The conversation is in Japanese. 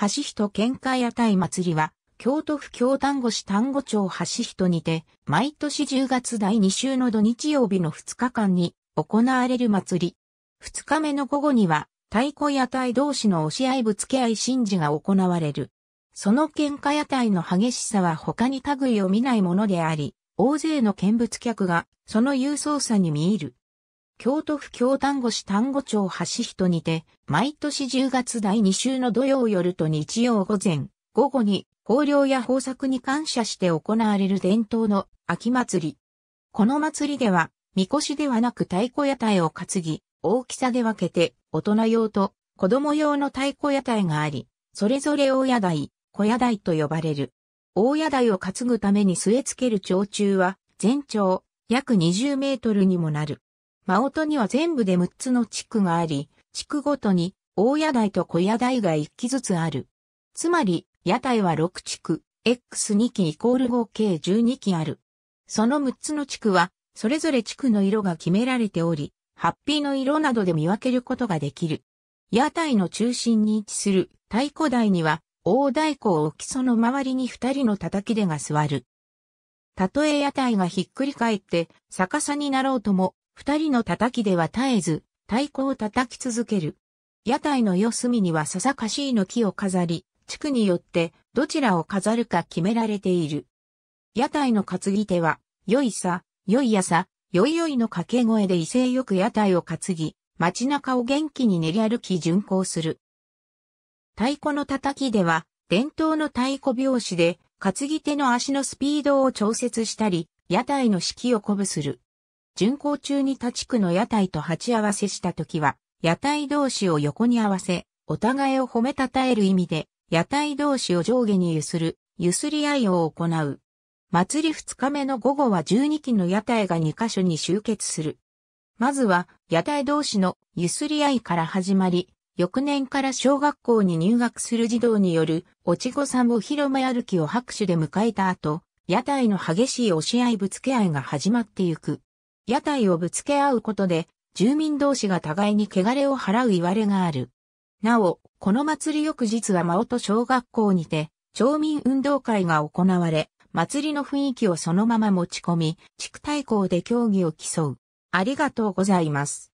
橋人見解屋台祭りは、京都府京丹後市丹後町橋人にて、毎年10月第2週の土日曜日の2日間に行われる祭り。2日目の午後には、太鼓屋台同士の押し合いぶつけ合い神事が行われる。その喧嘩屋台の激しさは他に類を見ないものであり、大勢の見物客がその勇壮さに見入る。京都府京丹後市丹後町橋人にて、毎年10月第2週の土曜夜と日曜午前、午後に、豊漁や豊作に感謝して行われる伝統の秋祭り。この祭りでは、みこしではなく太鼓屋台を担ぎ、大きさで分けて、大人用と子供用の太鼓屋台があり、それぞれ大屋台、小屋台と呼ばれる。大屋台を担ぐために据え付ける長柱は、全長約20メートルにもなる。真音には全部で6つの地区があり、地区ごとに大屋台と小屋台が1基ずつある。つまり、屋台は6地区、X2 基イコール合計12基ある。その6つの地区は、それぞれ地区の色が決められており、ハッピーの色などで見分けることができる。屋台の中心に位置する太鼓台には、大太鼓を置きその周りに二人の叩き手が座る。たとえ屋台がひっくり返って逆さになろうとも、二人の叩きでは絶えず、太鼓を叩き続ける。屋台の四隅には笹かしいの木を飾り、地区によってどちらを飾るか決められている。屋台の担ぎ手は、よいさ、よいやさ、よいよいの掛け声で威勢よく屋台を担ぎ、街中を元気に練り歩き巡行する。太鼓の叩きでは、伝統の太鼓拍子で、担ぎ手の足のスピードを調節したり、屋台の式を鼓舞する。巡航中に他地区の屋台と鉢合わせした時は、屋台同士を横に合わせ、お互いを褒めたたえる意味で、屋台同士を上下に揺する、揺すり合いを行う。祭り二日目の午後は12基の屋台が2カ所に集結する。まずは、屋台同士のゆすり合いから始まり、翌年から小学校に入学する児童による、おちごさんを広め歩きを拍手で迎えた後、屋台の激しい押し合いぶつけ合いが始まってゆく。屋台をぶつけ合うことで、住民同士が互いに汚れを払ういわれがある。なお、この祭り翌日は真音小学校にて、町民運動会が行われ、祭りの雰囲気をそのまま持ち込み、地区対抗で競技を競う。ありがとうございます。